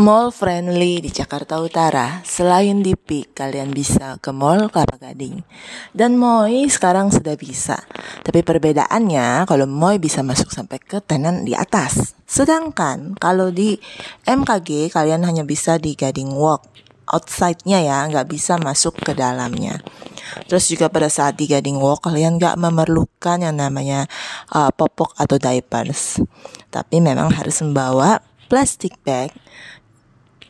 Mall friendly di Jakarta Utara, selain di PIK, kalian bisa ke Mall Kelapa Gading. Dan Moy sekarang sudah bisa. Tapi perbedaannya, kalau Moy bisa masuk sampai ke tenan di atas. Sedangkan kalau di MKG, kalian hanya bisa di Gading Walk. Outside-nya ya, nggak bisa masuk ke dalamnya. Terus juga pada saat di Gading Walk, kalian nggak memerlukan yang namanya uh, popok atau diapers. Tapi memang harus membawa plastik bag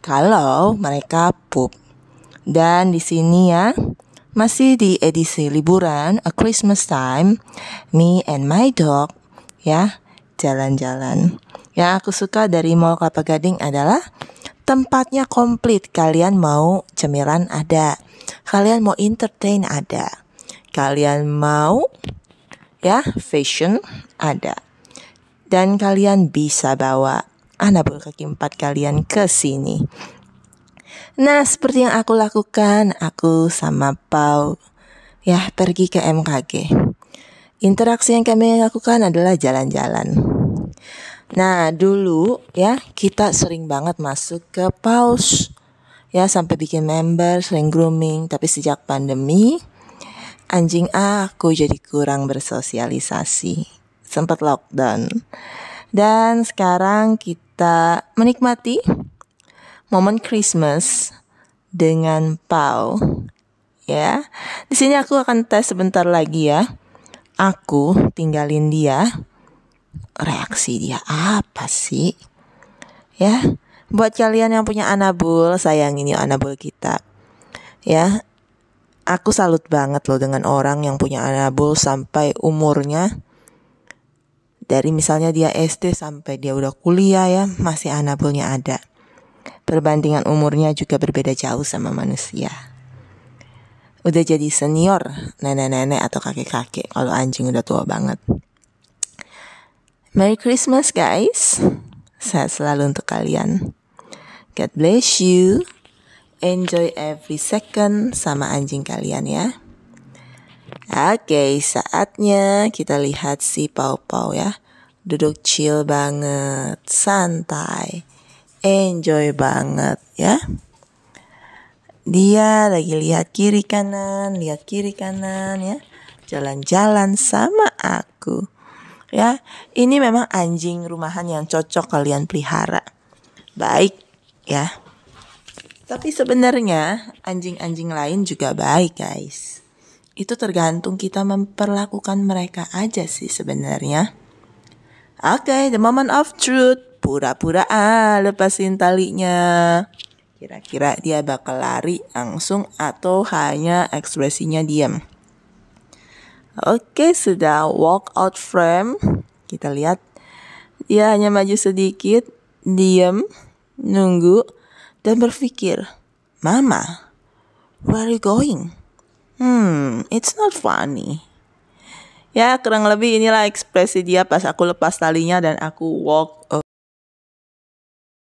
kalau mereka pup. Dan di sini ya, masih di edisi liburan A Christmas Time, Me and My Dog ya, jalan-jalan. Yang aku suka dari Mall Kelapa Gading adalah tempatnya komplit. Kalian mau cemilan ada, kalian mau entertain ada, kalian mau ya fashion ada. Dan kalian bisa bawa anak bulu kaki empat kalian ke sini. Nah, seperti yang aku lakukan, aku sama Pau ya pergi ke MKG. Interaksi yang kami lakukan adalah jalan-jalan. Nah, dulu ya kita sering banget masuk ke paus ya sampai bikin member, sering grooming, tapi sejak pandemi anjing aku jadi kurang bersosialisasi, sempat lockdown. Dan sekarang kita kita menikmati momen Christmas dengan Pau. Ya, di sini aku akan tes sebentar lagi ya. Aku tinggalin dia. Reaksi dia apa sih? Ya, buat kalian yang punya anabul, sayang ini anabul kita. Ya, aku salut banget loh dengan orang yang punya anabul sampai umurnya dari misalnya dia SD sampai dia udah kuliah ya, masih punya ada. Perbandingan umurnya juga berbeda jauh sama manusia. Udah jadi senior, nenek-nenek atau kakek-kakek kalau anjing udah tua banget. Merry Christmas guys. Sehat selalu untuk kalian. God bless you. Enjoy every second sama anjing kalian ya. Oke, okay, saatnya kita lihat si Pau Pau ya duduk chill banget, santai, enjoy banget ya. Dia lagi lihat kiri kanan, lihat kiri kanan ya. Jalan-jalan sama aku. Ya, ini memang anjing rumahan yang cocok kalian pelihara. Baik ya. Tapi sebenarnya anjing-anjing lain juga baik, guys. Itu tergantung kita memperlakukan mereka aja sih sebenarnya. Oke, okay, the moment of truth. Pura-pura ah, lepasin talinya. Kira-kira dia bakal lari langsung atau hanya ekspresinya diam. Oke, sudah walk out frame. Kita lihat. Dia hanya maju sedikit, diam, nunggu, dan berpikir. Mama, where are you going? Hmm, it's not funny. Ya kurang lebih inilah ekspresi dia pas aku lepas talinya dan aku walk